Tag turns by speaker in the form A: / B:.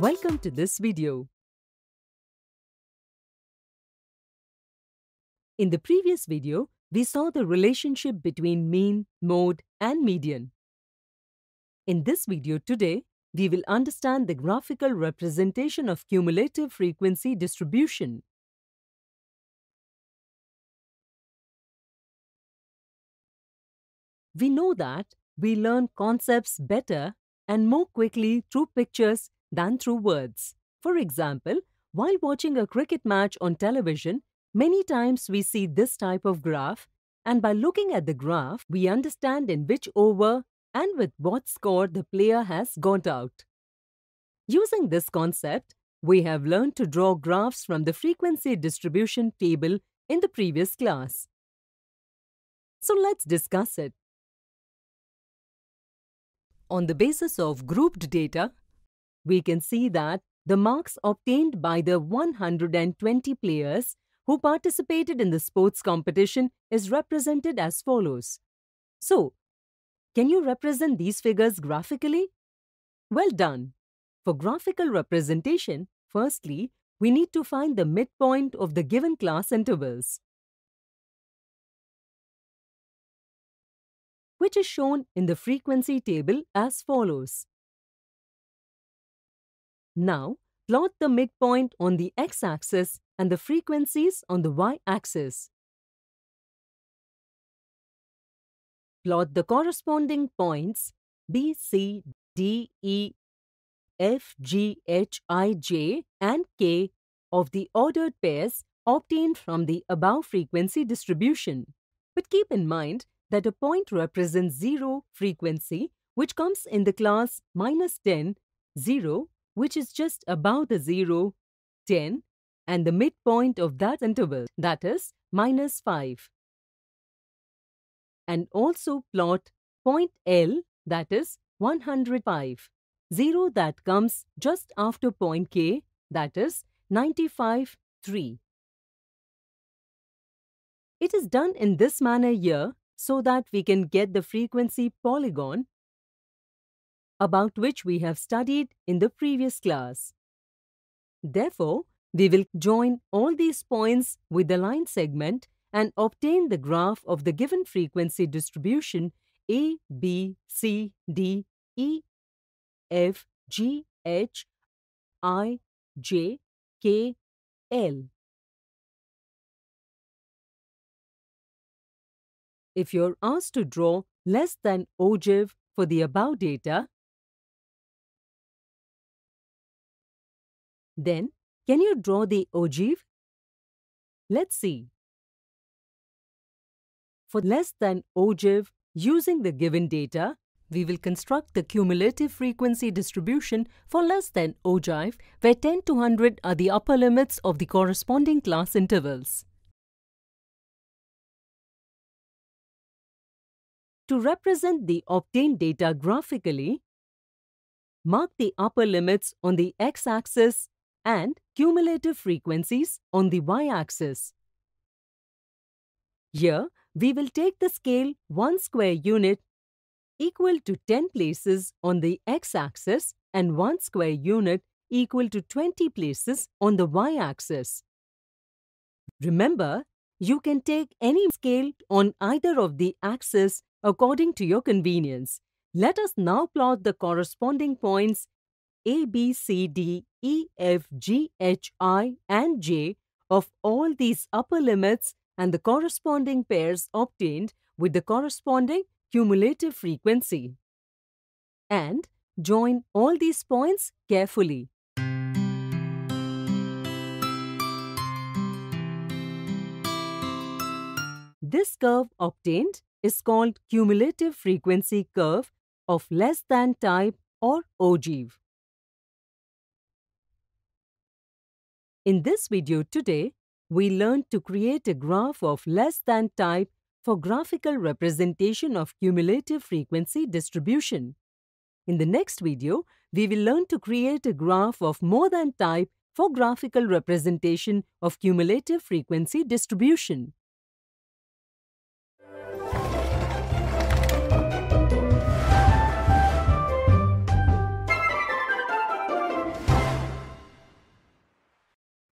A: Welcome to this video. In the previous video, we saw the relationship between mean, mode and median. In this video today, we will understand the graphical representation of cumulative frequency distribution. We know that we learn concepts better and more quickly through pictures than through words. For example, while watching a cricket match on television, many times we see this type of graph, and by looking at the graph, we understand in which over and with what score the player has got out. Using this concept, we have learned to draw graphs from the frequency distribution table in the previous class. So let's discuss it. On the basis of grouped data, we can see that the marks obtained by the 120 players who participated in the sports competition is represented as follows. So, can you represent these figures graphically? Well done! For graphical representation, firstly, we need to find the midpoint of the given class intervals, which is shown in the frequency table as follows. Now, plot the midpoint on the x-axis and the frequencies on the y-axis. Plot the corresponding points B, C, D, E, F, G, H, I, J and K of the ordered pairs obtained from the above frequency distribution. But keep in mind that a point represents zero frequency which comes in the class minus 10, 0 which is just about the 0, 10 and the midpoint of that interval, that is minus 5. And also plot point L, that is 105. 0 that comes just after point K, that is 95, 3. It is done in this manner here so that we can get the frequency polygon about which we have studied in the previous class. Therefore, we will join all these points with the line segment and obtain the graph of the given frequency distribution A, B, C, D, E, F, G, H, I, J, K, L. If you're asked to draw less than ogive for the above data, Then, can you draw the ogive? Let's see. For less than ogive, using the given data, we will construct the cumulative frequency distribution for less than ogive, where 10 to 100 are the upper limits of the corresponding class intervals. To represent the obtained data graphically, mark the upper limits on the x-axis and cumulative frequencies on the y-axis. Here, we will take the scale 1 square unit equal to 10 places on the x-axis and 1 square unit equal to 20 places on the y-axis. Remember, you can take any scale on either of the axes according to your convenience. Let us now plot the corresponding points a, B, C, D, E, F, G, H, I, and J of all these upper limits and the corresponding pairs obtained with the corresponding cumulative frequency. And join all these points carefully. This curve obtained is called cumulative frequency curve of less than type or ogive. In this video today, we learned to create a graph of less than type for graphical representation of cumulative frequency distribution. In the next video, we will learn to create a graph of more than type for graphical representation of cumulative frequency distribution.